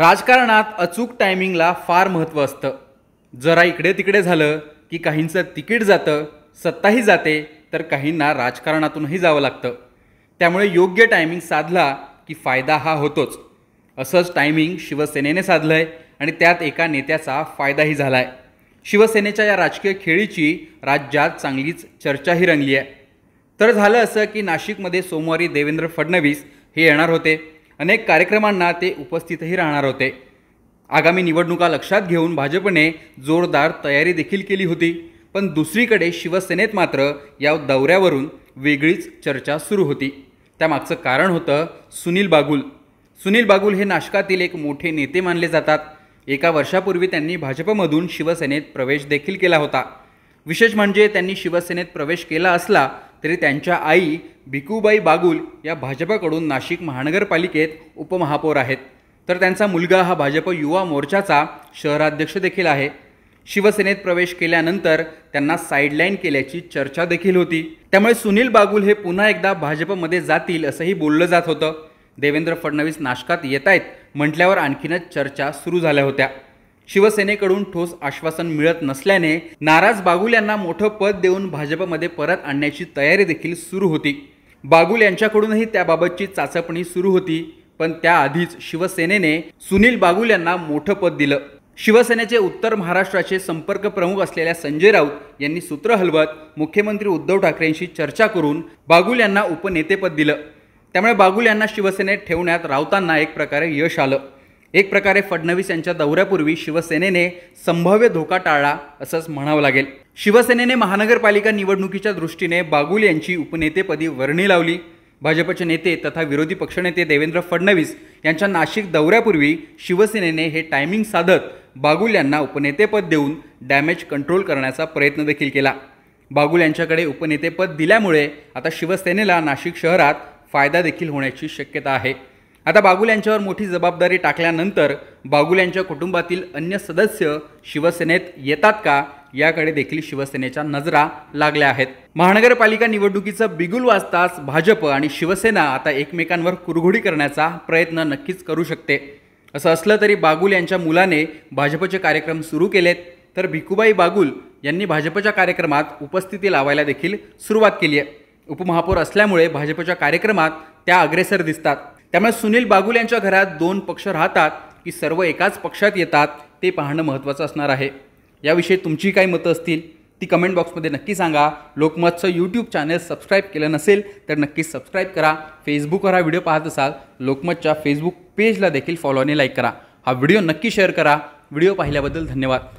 राजकारणात अचूक टायमिंगला फार महत्त्व असतं जरा इकडे तिकडे झालं की काहींचं तिकीट जातं सत्ताही जाते तर काहींना राजकारणातूनही जावं लागतं त्यामुळे योग्य टायमिंग साधला की फायदा हा होतोच असंच टायमिंग शिवसेनेने साधलं आहे आणि त्यात एका नेत्याचा फायदाही झाला आहे शिवसेनेच्या या राजकीय खेळीची राज्यात चांगलीच चर्चाही रंगली आहे तर झालं असं की नाशिकमध्ये सोमवारी देवेंद्र फडणवीस हे येणार होते अनेक कार्यक्रमांना ते उपस्थितही राहणार होते आगामी निवडणुका लक्षात घेऊन भाजपने जोरदार तयारी देखील केली होती पण दुसरीकडे शिवसेनेत मात्र या दौऱ्यावरून वेगळीच चर्चा सुरू होती त्यामागचं कारण होतं सुनील बागुल सुनील बागुल हे नाशकातील एक मोठे नेते मानले जातात एका वर्षापूर्वी त्यांनी भाजपमधून शिवसेनेत प्रवेश देखील केला होता विशेष म्हणजे त्यांनी शिवसेनेत प्रवेश केला असला तरी त्यांच्या आई भिकूबाई बागुल या भाजपाकडून नाशिक महानगरपालिकेत उपमहापौर आहेत तर त्यांचा मुलगा हा भाजप युवा मोर्चाचा शहराध्यक्ष देखील आहे शिवसेनेत प्रवेश केल्यानंतर त्यांना साईडलाईन केल्याची चर्चा देखील होती त्यामुळे सुनील बागुल हे पुन्हा एकदा भाजपमध्ये जातील असंही बोललं जात होतं देवेंद्र फडणवीस नाशकात येत आहेत म्हटल्यावर आणखीनच चर्चा सुरू झाल्या होत्या शिवसेनेकडून ठोस आश्वासन मिळत नसल्याने नाराज बागुल यांना मोठं पद देऊन भाजपमध्ये परत आणण्याची तयारी देखील सुरू होती बागुल यांच्याकडूनही त्याबाबतची चाचपणी सुरू होती पण त्याआधीच शिवसेनेने सुनील बागुल यांना मोठं पद दिलं शिवसेनेचे उत्तर महाराष्ट्राचे संपर्क प्रमुख असलेल्या संजय राऊत यांनी सूत्र हलवत मुख्यमंत्री उद्धव ठाकरेंशी चर्चा करून बागुल यांना उपनेतेपद दिलं त्यामुळे बागुल यांना शिवसेनेत ठेवण्यात राऊतांना एक प्रकारे यश आलं एक प्रकारे फडणवीस यांच्या दौऱ्यापूर्वी शिवसेनेने संभाव्य धोका टाळला असंच म्हणावं लागेल शिवसेनेने महानगरपालिका निवडणुकीच्या दृष्टीने बागुल यांची उपनेतेपदी वर्णी लावली भाजपचे नेते तथा विरोधी पक्षनेते देवेंद्र फडणवीस यांच्या नाशिक दौऱ्यापूर्वी शिवसेनेने हे टायमिंग साधत बागुल यांना उपनेतेपद देऊन डॅमेज कंट्रोल करण्याचा प्रयत्न देखील केला बागुल यांच्याकडे उपनेतेपद दिल्यामुळे आता शिवसेनेला नाशिक शहरात फायदा देखील होण्याची शक्यता आहे आता बागुल यांच्यावर मोठी जबाबदारी टाकल्यानंतर बागुल यांच्या कुटुंबातील अन्य सदस्य शिवसेनेत येतात का याकडे देखील शिवसेनेच्या नजरा लागल्या आहेत महानगरपालिका निवडणुकीचं बिगुल वाजताच भाजप आणि शिवसेना आता एकमेकांवर कुरघोडी करण्याचा प्रयत्न नक्कीच करू शकते असं असलं तरी बागुल यांच्या मुलाने भाजपचे कार्यक्रम सुरू केलेत तर भिकुबाई बागुल यांनी भाजपच्या कार्यक्रमात उपस्थिती लावायला देखील सुरुवात केली आहे उपमहापौर असल्यामुळे भाजपच्या कार्यक्रमात त्या अग्रेसर दिसतात त्यामुळे सुनील बागुल यांच्या घरात दोन पक्ष राहतात की सर्व एकाच पक्षात येतात ते पाहणं महत्त्वाचं असणार आहे याविषयी तुमची काही मतं असतील ती कमेंट बॉक्समध्ये नक्की सांगा लोकमतचं यूट्यूब चॅनल सबस्क्राईब केलं नसेल तर नक्की सबस्क्राईब करा फेसबुकवर हा व्हिडिओ पाहत असाल लोकमतच्या फेसबुक पेजला देखील फॉलो आणि लाईक करा हा व्हिडिओ नक्की शेअर करा व्हिडिओ पाहिल्याबद्दल धन्यवाद